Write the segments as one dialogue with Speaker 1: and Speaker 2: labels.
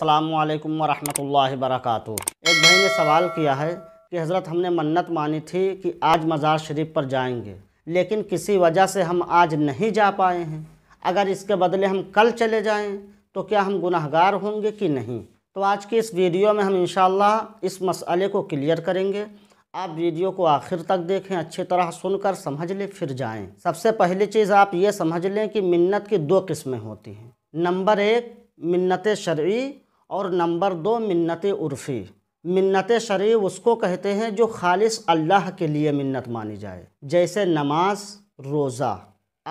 Speaker 1: अस्सलाम वालेकुम वरहमतुल्लाहि वरकatuh एक भाई ने सवाल किया है कि हज़रत हमने मन्नत मानी थी कि आज मज़ार शरीफ पर जाएंगे लेकिन किसी वजह से हम आज नहीं जा पाए हैं अगर इसके बदले हम कल चले जाएं तो क्या हम गुनाहगार होंगे कि नहीं तो आज की इस वीडियो में हम इन इस मसले को क्लियर करेंगे आप वीडियो को आखिर तक देखें अच्छी तरह सुनकर समझ लें फिर जाएँ सबसे पहली चीज़ आप ये समझ लें कि मन्नत की दो किस्में होती हैं नंबर एक मन्नत शर्य और नंबर दो मन्नत उर्फ़ी मन्नत शरीफ उसको कहते हैं जो खालिस अल्लाह के लिए मन्नत मानी जाए जैसे नमाज रोज़ा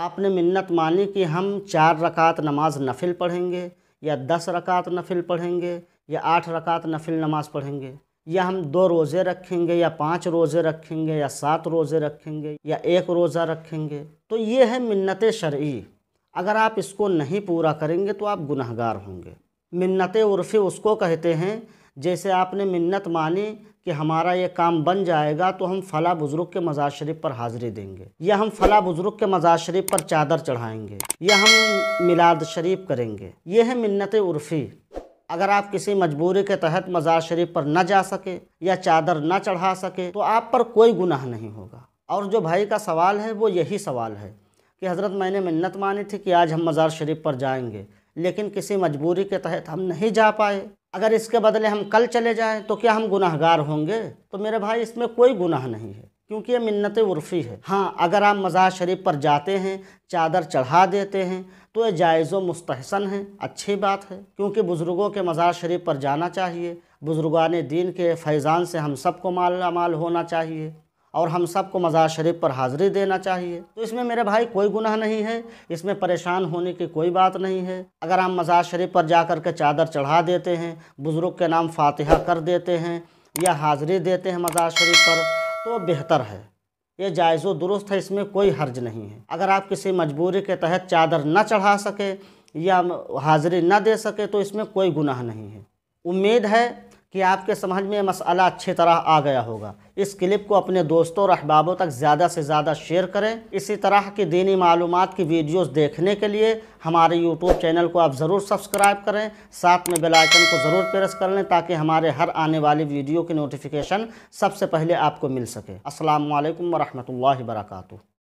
Speaker 1: आपने मन्नत मानी कि हम चार रकात नमाज नफिल पढ़ेंगे या दस रकात नफिल पढ़ेंगे या आठ रकात नफिल नमाज पढ़ेंगे या हम दो रोज़े रखेंगे या पाँच रोज़े रखेंगे या सात रोज़े रखेंगे या एक रोज़ा रखेंगे तो ये है मन्नत शर्य अगर आप इसको नहीं पूरा करेंगे तो आप गुनहगार होंगे मन्नत उर्फ़ी उसको कहते हैं जैसे आपने मन्नत मानी कि हमारा ये काम बन जाएगा तो हम फ़ला बुज़ुर्ग के मज़ार शरीफ पर हाज़िरी देंगे या हम फ़ला बुज़ुर्ग के मज़ार शरीफ पर चादर चढ़ाएंगे या हम मिलाद शरीफ करेंगे ये है मन्नत उर्फ़ी अगर आप किसी मजबूरी के तहत मज़ार शरीफ पर न जा सके या चादर न चढ़ा सके तो आप पर कोई गुनाह नहीं होगा और जो भाई का सवाल है वो यही सवाल है कि हज़रत मैंने मन्नत मानी थी कि आज हम मज़ार शरीफ पर जाएंगे लेकिन किसी मजबूरी के तहत हम नहीं जा पाए अगर इसके बदले हम कल चले जाएं तो क्या हम गुनाहगार होंगे तो मेरे भाई इसमें कोई गुनाह नहीं है क्योंकि ये मिन्नत उर्फ़ी है हाँ अगर आप मज़ार शरीफ पर जाते हैं चादर चढ़ा देते हैं तो ये जायज़ मुस्तहसन है अच्छी बात है क्योंकि बुज़ुर्गों के मज़ार शरीफ पर जाना चाहिए बुज़ुर्गान दीन के फैज़ान से हम सबको माल माल होना चाहिए और हम सबको मज़ार शरीफ पर हाज़िरी देना चाहिए तो इसमें मेरे भाई कोई गुनाह नहीं है इसमें परेशान होने की कोई बात नहीं है अगर हम मज़ार शरीफ पर जा कर के चादर चढ़ा देते हैं बुज़ुर्ग के नाम फातिहा कर देते हैं या हाज़िरी देते हैं मज़ार शरीफ पर तो बेहतर है ये जायज़ो दुरुस्त है इसमें कोई हर्ज नहीं है अगर आप किसी मजबूरी के तहत चादर न चढ़ा सके या हाज़िरी न दे सके तो इसमें कोई गुनाह नहीं है उम्मीद है कि आपके समझ में मसला अच्छी तरह आ गया होगा इस क्लिप को अपने दोस्तों और अहबाबों तक ज़्यादा से ज़्यादा शेयर करें इसी तरह की दीनी मालूम की वीडियोस देखने के लिए हमारे यूट्यूब चैनल को आप ज़रूर सब्सक्राइब करें साथ में बेल आइकन को ज़रूर प्रेस कर लें ताकि हमारे हर आने वाली वीडियो की नोटिफिकेशन सबसे पहले आपको मिल सके असलकम वरहमल वर्का